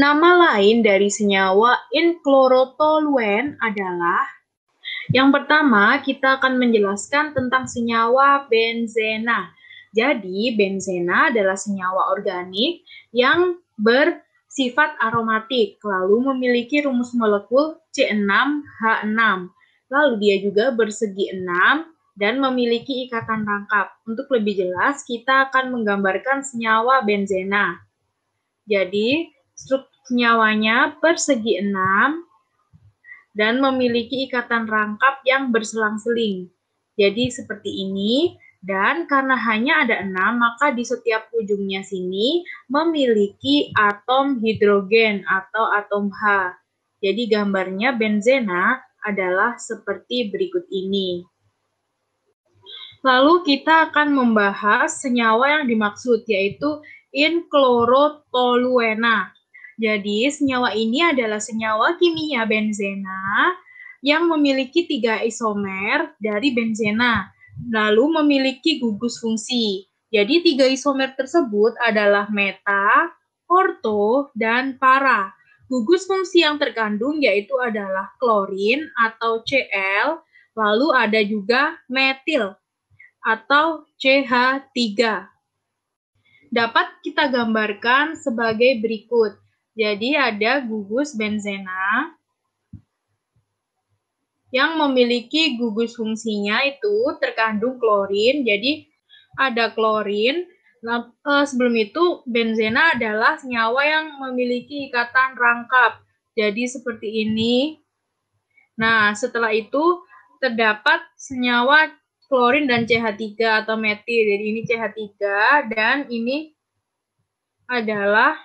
Nama lain dari senyawa inklorotoluen adalah yang pertama, kita akan menjelaskan tentang senyawa benzena. Jadi, benzena adalah senyawa organik yang bersifat aromatik, lalu memiliki rumus molekul C6H6. Lalu dia juga bersegi 6 dan memiliki ikatan rangkap. Untuk lebih jelas, kita akan menggambarkan senyawa benzena. Jadi, Struktur nyawanya persegi enam dan memiliki ikatan rangkap yang berselang-seling. Jadi seperti ini, dan karena hanya ada enam, maka di setiap ujungnya sini memiliki atom hidrogen atau atom H. Jadi gambarnya benzena adalah seperti berikut ini. Lalu kita akan membahas senyawa yang dimaksud, yaitu inklorotoluena jadi, senyawa ini adalah senyawa kimia benzena yang memiliki tiga isomer dari benzena, lalu memiliki gugus fungsi. Jadi, tiga isomer tersebut adalah meta, orto, dan para. Gugus fungsi yang terkandung yaitu adalah klorin atau Cl, lalu ada juga metil atau CH3. Dapat kita gambarkan sebagai berikut jadi ada gugus benzena yang memiliki gugus fungsinya itu terkandung klorin. Jadi ada klorin. Nah, eh, sebelum itu benzena adalah senyawa yang memiliki ikatan rangkap. Jadi seperti ini. Nah, setelah itu terdapat senyawa klorin dan CH3 atau metil. Jadi ini CH3 dan ini adalah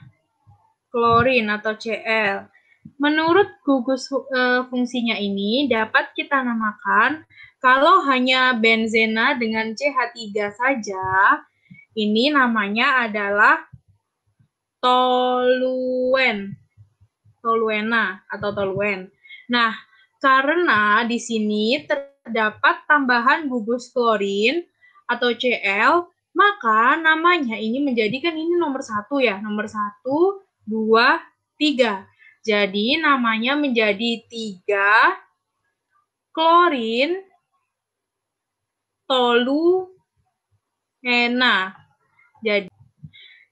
klorin atau Cl. Menurut gugus uh, fungsinya ini dapat kita namakan kalau hanya benzena dengan CH3 saja, ini namanya adalah toluen, toluena atau toluen. Nah, karena di sini terdapat tambahan gugus klorin atau Cl, maka namanya ini menjadikan ini nomor satu ya, nomor satu dua, tiga. Jadi namanya menjadi tiga klorin tolu ena. Jadi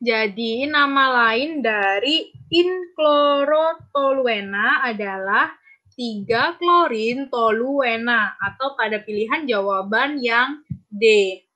jadi nama lain dari inklorotoluena adalah 3 klorin toluena atau pada pilihan jawaban yang D.